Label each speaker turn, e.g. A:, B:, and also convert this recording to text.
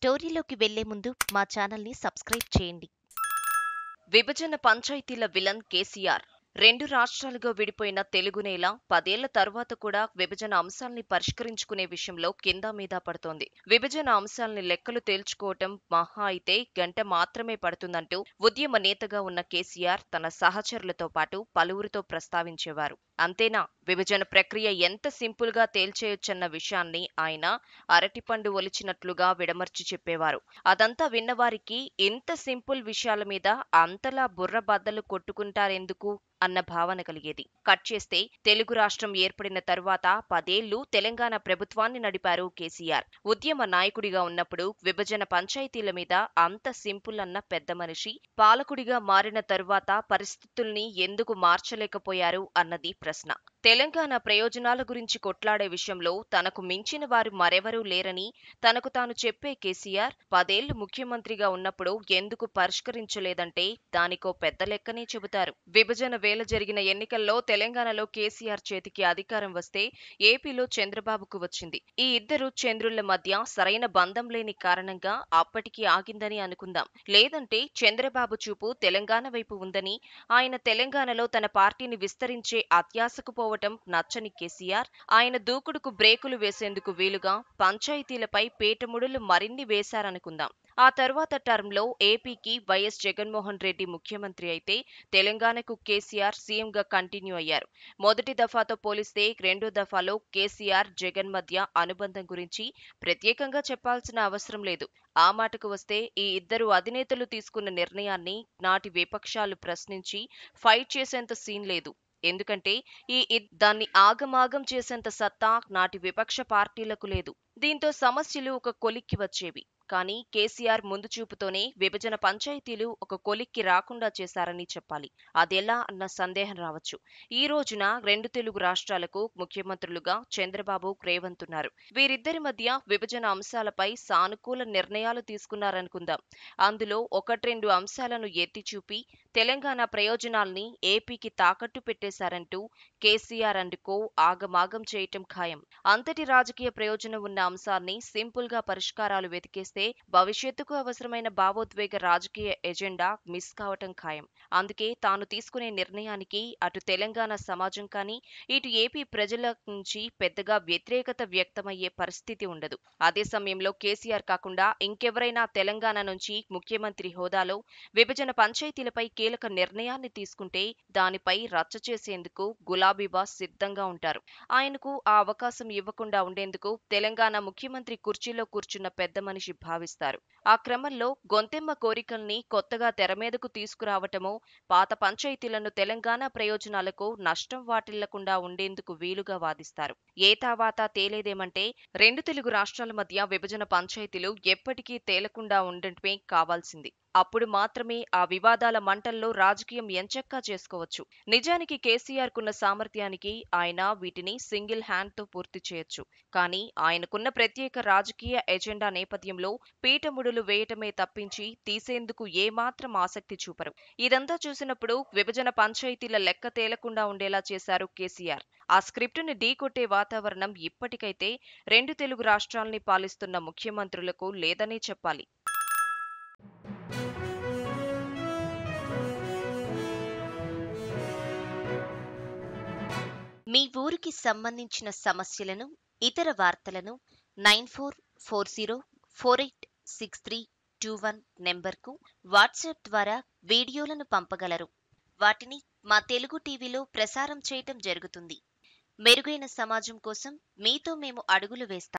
A: స్టోరీలోకి వెళ్లే ముందు మా ఛానల్ని సబ్స్క్రైబ్ చేయండి విభజన పంచాయతీల విలన్ కేసీఆర్ రెండు రాష్ట్రాలుగా
B: విడిపోయిన తెలుగు నేల పదేళ్ల తర్వాత కూడా విభజన అంశాల్ని పరిష్కరించుకునే విషయంలో కింద మీద పడుతోంది విభజన అంశాల్ని లెక్కలు తేల్చుకోవటం మహా అయితే గంట మాత్రమే పడుతుందంటూ ఉద్యమ నేతగా ఉన్న కేసీఆర్ తన సహచరులతో పాటు పలువురితో ప్రస్తావించేవారు అంతేనా విభజన ప్రక్రియ ఎంత సింపుల్గా తేల్చేయొచ్చన్న విషయాన్ని ఆయన అరటిపండు ఒలిచినట్లుగా విడమర్చి చెప్పేవారు అదంతా విన్నవారికి ఇంత సింపుల్ విషయాల మీద అంతలా బుర్ర బద్దలు కొట్టుకుంటారెందుకు అన్న భావన కలిగేది కట్ చేస్తే తెలుగు రాష్ట్రం ఏర్పడిన తరువాత పదేళ్లు తెలంగాణ ప్రభుత్వాన్ని నడిపారు కేసీఆర్ ఉద్యమ నాయకుడిగా ఉన్నప్పుడు విభజన పంచాయతీల మీద అంత సింపుల్ అన్న పెద్ద మనిషి పాలకుడిగా మారిన తరువాత పరిస్థితుల్ని ఎందుకు మార్చలేకపోయారు అన్నది ప్రశ్న తెలంగాణ ప్రయోజనాల గురించి కొట్లాడే విషయంలో తనకు మించిన వారు మరెవరూ లేరని తనకు తాను చెప్పే కేసీఆర్ పదేళ్లు ముఖ్యమంత్రిగా ఉన్నప్పుడు ఎందుకు పరిష్కరించలేదంటే దానికో పెద్ద లెక్కనే చెబుతారు విభజన వేల జరిగిన ఎన్నికల్లో తెలంగాణలో కేసీఆర్ చేతికి అధికారం వస్తే ఏపీలో చంద్రబాబుకు వచ్చింది ఈ ఇద్దరు చంద్రుల మధ్య సరైన బంధం లేని కారణంగా అప్పటికి ఆగిందని అనుకుందాం లేదంటే చంద్రబాబు చూపు తెలంగాణ వైపు ఉందని ఆయన తెలంగాణలో తన పార్టీని విస్తరించే అత్యాసకు తీసుకోవటం నచ్చని కేసీఆర్ ఆయన దూకుడుకు బ్రేకులు వేసేందుకు వీలుగా పంచాయతీలపై పేటముడులు మరిన్ని వేశారనుకుందాం ఆ తర్వాత టర్మ్లో ఏపీకి వైఎస్ జగన్మోహన్ రెడ్డి ముఖ్యమంత్రి అయితే తెలంగాణకు కేసీఆర్ సీఎంగా కంటిన్యూ అయ్యారు మొదటి దఫాతో పోలిస్తే రెండో దఫాలో కేసీఆర్ జగన్ మధ్య అనుబంధం గురించి ప్రత్యేకంగా చెప్పాల్సిన అవసరం లేదు ఆ మాటకు వస్తే ఈ ఇద్దరు అధినేతలు తీసుకున్న నిర్ణయాన్ని నాటి విపక్షాలు ప్రశ్నించి ఫైట్ చేసేంత సీన్ లేదు ఎందుకంటే ఈ దాన్ని ఆగమాగం చేసేంత సత్తా నాటి విపక్ష పార్టీలకు లేదు దీంతో సమస్యలు ఒక కొలిక్కి వచ్చేవి కానీ కేసీఆర్ ముందు చూపుతోనే విభజన పంచాయతీలు ఒక కొలిక్కి రాకుండా చేశారని చెప్పాలి అదెలా అన్న సందేహం రావచ్చు ఈ రోజున రెండు తెలుగు రాష్ట్రాలకు ముఖ్యమంత్రులుగా చంద్రబాబు రేవంత్ ఉన్నారు వీరిద్దరి మధ్య విభజన అంశాలపై సానుకూల నిర్ణయాలు తీసుకున్నారనుకుందాం అందులో ఒకట్రెండు అంశాలను ఎత్తిచూపి తెలంగాణ ప్రయోజనాల్ని ఏపీకి తాకట్టు పెట్టేశారంటూ కేసీఆర్ అండ్ కో ఆగమాగం చేయటం ఖాయం అంతటి రాజకీయ ప్రయోజనం ఉన్న అంశాన్ని సింపుల్గా పరిష్కారాలు వెతికేస్తే చేస్తే భవిష్యత్తుకు అవసరమైన భావోద్వేగ రాజకీయ ఎజెండా మిస్ కావటం ఖాయం అందుకే తాను తీసుకునే నిర్ణయానికి అటు తెలంగాణ సమాజం కానీ ఇటు ఏపీ ప్రజల నుంచి పెద్దగా వ్యతిరేకత వ్యక్తమయ్యే పరిస్థితి ఉండదు అదే సమయంలో కేసీఆర్ కాకుండా ఇంకెవరైనా తెలంగాణ నుంచి ముఖ్యమంత్రి హోదాలో విభజన పంచాయతీలపై కీలక నిర్ణయాన్ని తీసుకుంటే దానిపై రచ్చ చేసేందుకు గులాబీబాస్ సిద్ధంగా ఉంటారు ఆయనకు ఆ అవకాశం ఇవ్వకుండా ఉండేందుకు తెలంగాణ ముఖ్యమంత్రి కుర్చీలో కూర్చున్న పెద్ద మనిషి భావిస్తారు ఆ క్రమంలో గొంతెమ్మ కోరికల్ని కొత్తగా తెరమీదకు తీసుకురావటమో పాత పంచాయతీలను తెలంగాణ ప్రయోజనాలకు నష్టం వాటిల్లకుండా ఉండేందుకు వీలుగా వాదిస్తారు ఏతావాత తేలేదేమంటే రెండు తెలుగు రాష్ట్రాల మధ్య విభజన పంచాయతీలు ఎప్పటికీ తేలకుండా ఉండటమే కావాల్సింది అప్పుడు మాత్రమే ఆ వివాదాల మంటల్లో రాజకీయం ఎంచక్కా చేసుకోవచ్చు నిజానికి కేసీఆర్ కున్న సామర్థ్యానికి ఆయన వీటిని సింగిల్ హ్యాండ్తో పూర్తి చేయొచ్చు కానీ ఆయనకున్న ప్రత్యేక రాజకీయ ఎజెండా నేపథ్యంలో పీఠముడులు వేయటమే తప్పించి తీసేందుకు ఏమాత్రం ఆసక్తి చూపరు ఇదంతా చూసినప్పుడు విభజన పంచాయతీల లెక్క తేలకుండా ఉండేలా చేశారు కేసీఆర్ ఆ స్క్రిప్టును ఢీకొట్టే వాతావరణం ఇప్పటికైతే రెండు తెలుగు రాష్ట్రాల్ని పాలిస్తున్న ముఖ్యమంత్రులకు లేదనే చెప్పాలి
A: మీ ఊరికి సంబంధించిన సమస్యలను ఇతర వార్తలను nine four four zero four eight six three two one నెంబర్కు వాట్సాప్ ద్వారా వీడియోలను పంపగలరు వాటిని మా తెలుగు టీవీలో ప్రసారం చేయటం జరుగుతుంది మెరుగైన సమాజం కోసం మీతో మేము అడుగులు వేస్తాం